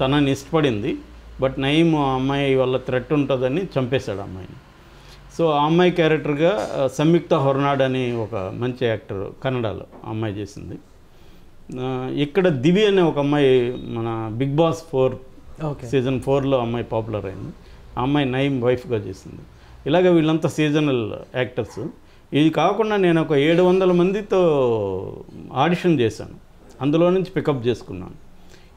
తనని ఇష్టపడింది బట్ నయీం అమ్మాయి వల్ల థ్రెట్ ఉంటుందని చంపేశాడు అమ్మాయిని సో ఆ అమ్మాయి క్యారెక్టర్గా సంయుక్త హొర్నాడ్ అని ఒక మంచి యాక్టర్ కన్నడలో అమ్మాయి చేసింది ఇక్కడ దివి అనే ఒక అమ్మాయి మన బిగ్ బాస్ ఫోర్ సీజన్ ఫోర్లో అమ్మాయి పాపులర్ అయింది ఆ అమ్మాయి నైమ్ వైఫ్గా చేసింది ఇలాగ వీళ్ళంతా సీజనల్ యాక్టర్స్ ఇది కాకుండా నేను ఒక ఏడు వందల మందితో ఆడిషన్ చేశాను అందులో నుంచి పికప్ చేసుకున్నాను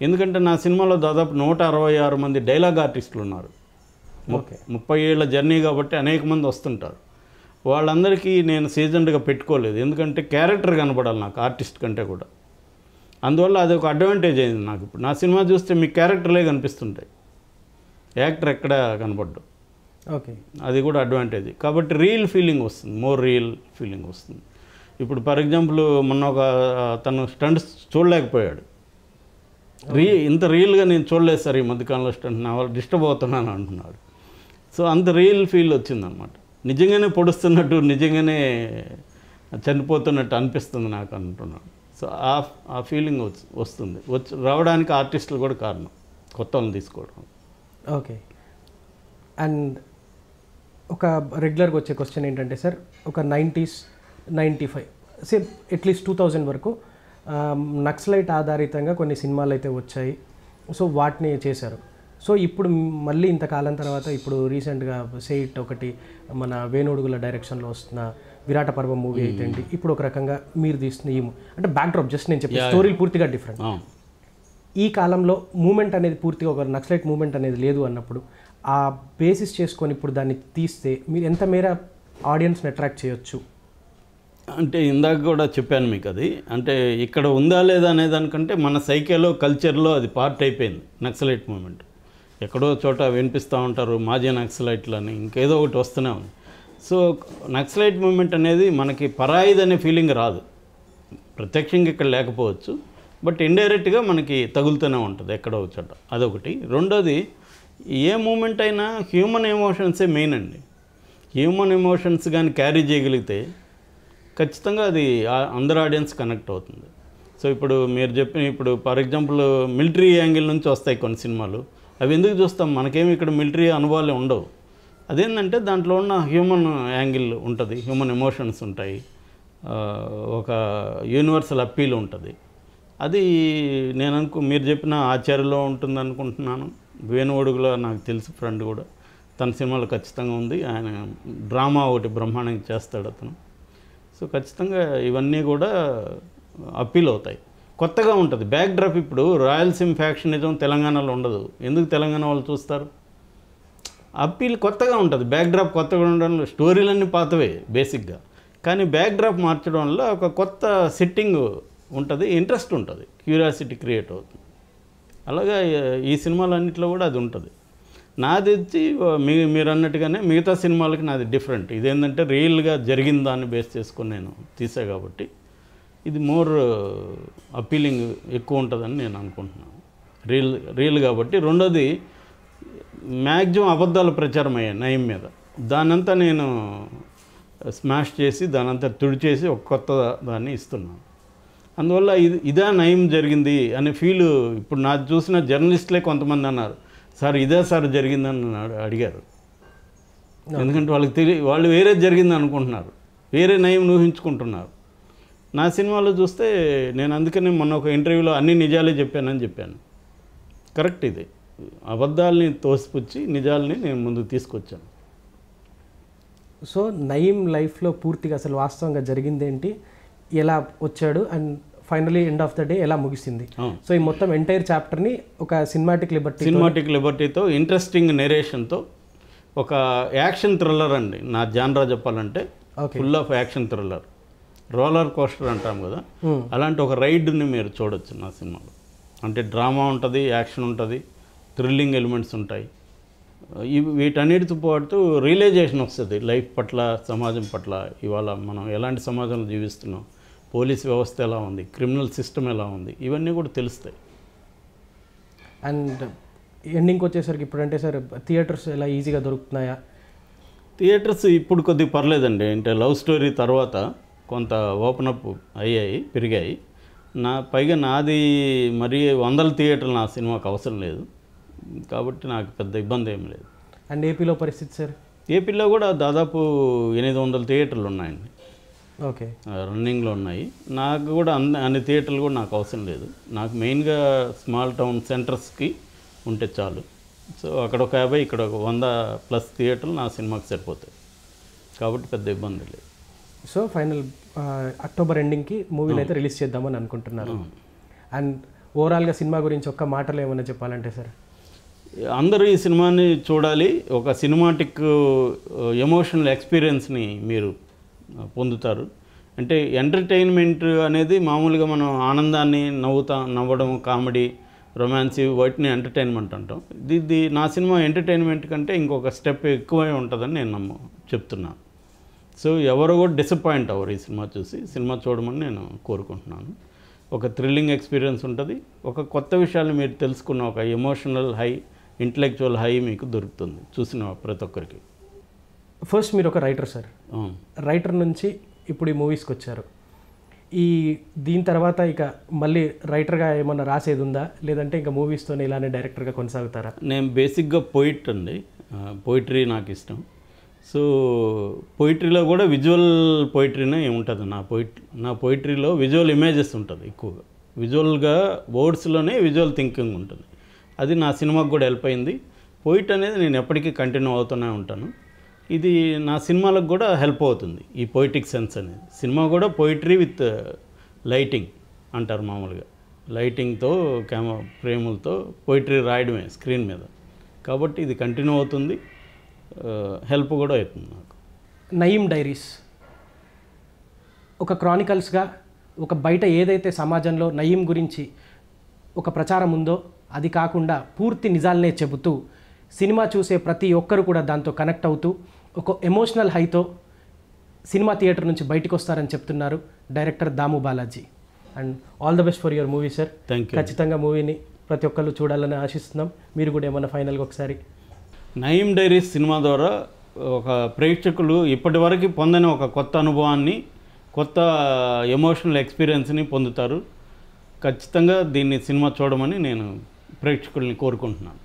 ఎందుకంటే నా సినిమాలో దాదాపు నూట అరవై ఆరు మంది డైలాగ్ ఆర్టిస్టులు ఉన్నారు ముప్పై ఏళ్ళ జర్నీ కాబట్టి అనేక మంది వస్తుంటారు వాళ్ళందరికీ నేను సీజన్గా పెట్టుకోలేదు ఎందుకంటే క్యారెక్టర్ కనపడాలి నాకు ఆర్టిస్ట్ కంటే కూడా అందువల్ల అది ఒక అడ్వాంటేజ్ అయింది నాకు ఇప్పుడు నా సినిమా చూస్తే మీ క్యారెక్టర్లే కనిపిస్తుంటాయి యాక్టర్ ఎక్కడ కనపడ్డు ఓకే అది కూడా అడ్వాంటేజ్ కాబట్టి రియల్ ఫీలింగ్ వస్తుంది మోర్ రియల్ ఫీలింగ్ వస్తుంది ఇప్పుడు ఫర్ ఎగ్జాంపుల్ మొన్న ఒక తను స్టంట్స్ చూడలేకపోయాడు రీ ఇంత రియల్గా నేను చూడలేదు సార్ ఈ మధ్యకాలంలో స్టంట్ నా వాళ్ళు డిస్టర్బ్ అవుతున్నాను అంటున్నాడు సో అంత రియల్ ఫీల్ వచ్చిందనమాట నిజంగానే పొడుస్తున్నట్టు నిజంగానే చనిపోతున్నట్టు అనిపిస్తుంది నాకు అంటున్నాను సో ఆ ఆ ఫీలింగ్ వస్తుంది వచ్చి రావడానికి ఆర్టిస్టులు కూడా కారణం కొత్త తీసుకోవడం ఓకే అండ్ ఒక రెగ్యులర్గా వచ్చే క్వశ్చన్ ఏంటంటే సార్ ఒక nineties ninety five same at least two thousand వరకు నక్సలైట్ ఆధారితంగా కొన్ని సినిమాలు అయితే వచ్చాయి సో వాటిని చేశారు సో ఇప్పుడు మళ్ళీ ఇంతకాలం తర్వాత ఇప్పుడు రీసెంట్గా సెయిట్ ఒకటి మన వేణుడుగుల డైరెక్షన్లో వస్తున్న విరాట పర్వం మూవీ అయితే ఇప్పుడు ఒక రకంగా మీరు తీస్తున్న ఈ అంటే బ్యాక్డ్రాప్ జస్ట్ నేను చెప్పాను స్టోరీలు పూర్తిగా డిఫరెంట్ ఈ కాలంలో మూమెంట్ అనేది పూర్తిగా ఒక నక్సలైట్ మూమెంట్ అనేది లేదు అన్నప్పుడు ఆ బేసిస్ చేసుకొని ఇప్పుడు దాన్ని తీస్తే మీరు ఎంత మేర ఆడియన్స్ని అట్రాక్ట్ చేయొచ్చు అంటే ఇందాక కూడా చెప్పాను మీకు అది అంటే ఇక్కడ ఉందా లేదా అనే దానికంటే మన సైకిలో కల్చర్లో అది పార్ట్ అయిపోయింది నక్సలైట్ మూమెంట్ ఎక్కడో చోట వినిపిస్తూ ఉంటారు మాజీ నక్సలైట్లు అని ఇంకేదో ఒకటి వస్తూనే ఉంది సో నక్సలైట్ మూమెంట్ అనేది మనకి పరాయిది అనే ఫీలింగ్ రాదు ప్రత్యక్షంగా ఇక్కడ లేకపోవచ్చు బట్ ఇండైరెక్ట్గా మనకి తగులుతూనే ఉంటుంది ఎక్కడో చోట అదొకటి రెండోది ఏ మూమెంట్ అయినా హ్యూమన్ ఎమోషన్సే మెయిన్ అండి హ్యూమన్ ఎమోషన్స్ కానీ క్యారీ చేయగలిగితే ఖచ్చితంగా అది అందరు ఆడియన్స్ కనెక్ట్ అవుతుంది సో ఇప్పుడు మీరు చెప్పిన ఇప్పుడు ఫర్ ఎగ్జాంపుల్ మిలిటరీ యాంగిల్ నుంచి వస్తాయి కొన్ని సినిమాలు అవి ఎందుకు చూస్తాం మనకేమి ఇక్కడ మిలిటరీ అనుభవాలు ఉండవు అదేంటంటే దాంట్లో ఉన్న హ్యూమన్ యాంగిల్ ఉంటుంది హ్యూమన్ ఎమోషన్స్ ఉంటాయి ఒక యూనివర్సల్ అప్పీల్ ఉంటుంది అది నేను అనుకు మీరు చెప్పిన ఆచార్యలో ఉంటుంది అనుకుంటున్నాను వేణువడుగులో నాకు తెలుసు ఫ్రెండ్ కూడా తన సినిమాలో ఖచ్చితంగా ఉంది ఆయన డ్రామా ఒకటి బ్రహ్మాండంగా చేస్తాడు అతను సో ఖచ్చితంగా ఇవన్నీ కూడా అప్పీల్ అవుతాయి కొత్తగా ఉంటుంది బ్యాక్ డ్రాప్ ఇప్పుడు రాయలసీమ ఫ్యాక్షనిజం తెలంగాణలో ఉండదు ఎందుకు తెలంగాణ వాళ్ళు చూస్తారు అప్పీల్ కొత్తగా ఉంటుంది బ్యాక్ డ్రాప్ కొత్తగా ఉండడంలో స్టోరీలన్నీ పాతవే బేసిక్గా కానీ బ్యాక్ డ్రాప్ మార్చడం వల్ల ఒక కొత్త సెట్టింగ్ ఉంటుంది ఇంట్రెస్ట్ ఉంటుంది క్యూరియాసిటీ క్రియేట్ అవుతుంది అలాగా ఈ సినిమాలన్నింటిలో కూడా అది ఉంటుంది నాది వచ్చి మీ మీరు అన్నట్టుగానే మిగతా సినిమాలకి నాది డిఫరెంట్ ఇదేంటంటే రియల్గా జరిగిన దాన్ని బేస్ చేసుకుని నేను తీసా కాబట్టి ఇది మోర్ అపీలింగ్ ఎక్కువ ఉంటుందని నేను అనుకుంటున్నాను రీల్ రీల్ కాబట్టి రెండోది మ్యాక్సిమం అబద్ధాల ప్రచారం అయ్యాయి నయం మీద దానంతా నేను స్మాష్ చేసి దానంతా తుడిచేసి ఒక కొత్త దాన్ని ఇస్తున్నాను అందువల్ల ఇది ఇదే నయం జరిగింది అనే ఫీల్ ఇప్పుడు నాకు చూసిన జర్నలిస్టులే కొంతమంది అన్నారు సార్ ఇదే సార్ జరిగిందని అడిగారు ఎందుకంటే వాళ్ళకి తెలియ వాళ్ళు వేరే జరిగింది అనుకుంటున్నారు వేరే నయం ఊహించుకుంటున్నారు నా సినిమాలో చూస్తే నేను అందుకనే మొన్న ఒక ఇంటర్వ్యూలో అన్ని నిజాలే చెప్పానని చెప్పాను కరెక్ట్ ఇది అబద్ధాలని తోసిపుచ్చి నిజాలని నేను ముందు తీసుకొచ్చాను సో నయీం లైఫ్లో పూర్తిగా అసలు వాస్తవంగా జరిగింది ఏంటి ఎలా వచ్చాడు and finally end of the day ఎలా ముగిసింది సో ఈ మొత్తం ఎంటైర్ చాప్టర్ని ఒక సినిమాటిక్ లిబర్టీ సినిమాటిక్ లిబర్టీతో ఇంట్రెస్టింగ్ నెరేషన్తో ఒక యాక్షన్ థ్రిల్లర్ అండి నా జాన్రా చెప్పాలంటే full of action thriller roller coaster అంటాం కదా అలాంటి ఒక రైడ్ని మీరు చూడొచ్చు నా సినిమాలో అంటే డ్రామా ఉంటుంది యాక్షన్ ఉంటుంది థ్రిల్లింగ్ ఎలిమెంట్స్ ఉంటాయి ఇవి వీటన్నిటితో పాటు రియలైజేషన్ వస్తుంది లైఫ్ పట్ల సమాజం పట్ల ఇవాళ మనం ఎలాంటి సమాజంలో జీవిస్తున్నాం పోలీస్ వ్యవస్థ ఎలా ఉంది క్రిమినల్ సిస్టమ్ ఎలా ఉంది ఇవన్నీ కూడా తెలుస్తాయి అండ్ ఎండింగ్కి వచ్చేసరికి ఇప్పుడు అంటే సార్ థియేటర్స్ ఎలా ఈజీగా దొరుకుతున్నాయా థియేటర్స్ ఇప్పుడు కొద్దిగా పర్లేదండి అంటే లవ్ స్టోరీ తర్వాత కొంత ఓపెన్ అప్ అయ్యాయి పెరిగాయి నా పైగా నాది మరీ వందల థియేటర్లు నా సినిమాకు అవసరం లేదు కాబట్టి నాకు పెద్ద ఇబ్బంది ఏం లేదు అండ్ ఏపీలో పరిస్థితి సార్ ఏపీలో కూడా దాదాపు ఎనిమిది వందల థియేటర్లు ఉన్నాయండి ఓకే రన్నింగ్లో ఉన్నాయి నాకు కూడా అన్ని అన్ని థియేటర్లు కూడా నాకు అవసరం లేదు నాకు మెయిన్గా స్మాల్ టౌన్ సెంటర్స్కి ఉంటే చాలు సో అక్కడ ఒక యాభై ఇక్కడ ఒక వంద ప్లస్ థియేటర్లు నా సినిమాకి సరిపోతాయి కాబట్టి పెద్ద ఇబ్బంది లేదు సో ఫైనల్ అక్టోబర్ ఎండింగ్కి మూవీని అయితే రిలీజ్ చేద్దామని అనుకుంటున్నారు అండ్ ఓవరాల్గా సినిమా గురించి ఒక్క మాటలు ఏమైనా చెప్పాలంటే సార్ అందరూ ఈ సినిమాని చూడాలి ఒక సినిమాటిక్ ఎమోషనల్ ఎక్స్పీరియన్స్ని మీరు పొందుతారు అంటే ఎంటర్టైన్మెంట్ అనేది మామూలుగా మనం ఆనందాన్ని నవ్వుతా నవ్వడం కామెడీ రొమాన్స్ వాటిని ఎంటర్టైన్మెంట్ అంటాం ఇది నా సినిమా ఎంటర్టైన్మెంట్ కంటే ఇంకొక స్టెప్ ఎక్కువే ఉంటుందని నేను నమ్ము చెప్తున్నాను సో ఎవరు కూడా డిసప్పాయింట్ అవ్వరు ఈ సినిమా చూసి సినిమా చూడమని నేను కోరుకుంటున్నాను ఒక థ్రిల్లింగ్ ఎక్స్పీరియన్స్ ఉంటుంది ఒక కొత్త విషయాలు మీరు తెలుసుకున్న ఒక ఎమోషనల్ హై ఇంటలెక్చువల్ హై మీకు దొరుకుతుంది చూసిన ప్రతి ఒక్కరికి ఫస్ట్ మీరు ఒక రైటర్ సార్ రైటర్ నుంచి ఇప్పుడు ఈ మూవీస్కి వచ్చారు ఈ దీని తర్వాత ఇక మళ్ళీ రైటర్గా ఏమన్నా రాసేది ఉందా లేదంటే ఇంకా మూవీస్తోనే ఇలానే డైరెక్టర్గా కొనసాగుతారా నేను బేసిక్గా పోయిట్ అండి పోయిటరీ నాకు ఇష్టం సో పొయిటరీలో కూడా విజువల్ పొయిటరీనే ఉంటుంది నా పొయిట్ నా పొయిటరీలో విజువల్ ఇమేజెస్ ఉంటుంది ఎక్కువగా విజువల్గా వర్డ్స్లోనే విజువల్ థింకింగ్ ఉంటుంది అది నా సినిమాకు కూడా హెల్ప్ అయింది పొయిట్ అనేది నేను ఎప్పటికీ కంటిన్యూ అవుతూనే ఉంటాను ఇది నా సినిమాలకు కూడా హెల్ప్ అవుతుంది ఈ పొయిటిక్ సెన్స్ అనేది సినిమా కూడా పొయిటరీ విత్ లైటింగ్ అంటారు మామూలుగా లైటింగ్తో కెమెరా ఫ్రేములతో పొయిటరీ రాయడమే స్క్రీన్ మీద కాబట్టి ఇది కంటిన్యూ అవుతుంది హెల్ప్ కూడా అవుతుంది నాకు నయీం డైరీస్ ఒక క్రానికల్స్గా ఒక బయట ఏదైతే సమాజంలో నయీం గురించి ఒక ప్రచారం ఉందో అది కాకుండా పూర్తి నిజాలనే చెబుతూ సినిమా చూసే ప్రతి ఒక్కరు కూడా దాంతో కనెక్ట్ అవుతూ ఒక ఎమోషనల్ హైతో సినిమా థియేటర్ నుంచి బయటకు వస్తారని చెప్తున్నారు director Damu Balaji and all the best for your movie sir thank you ఖచ్చితంగా మూవీని ప్రతి ఒక్కళ్ళు చూడాలని ఆశిస్తున్నాం మీరు కూడా ఏమైనా ఫైనల్గా ఒకసారి నయీం డైరీస్ సినిమా ద్వారా ఒక ప్రేక్షకులు ఇప్పటివరకు పొందని ఒక కొత్త అనుభవాన్ని కొత్త ఎమోషనల్ ఎక్స్పీరియన్స్ని పొందుతారు ఖచ్చితంగా దీన్ని సినిమా చూడమని నేను ప్రేక్షకుల్ని కోరుకుంటున్నాను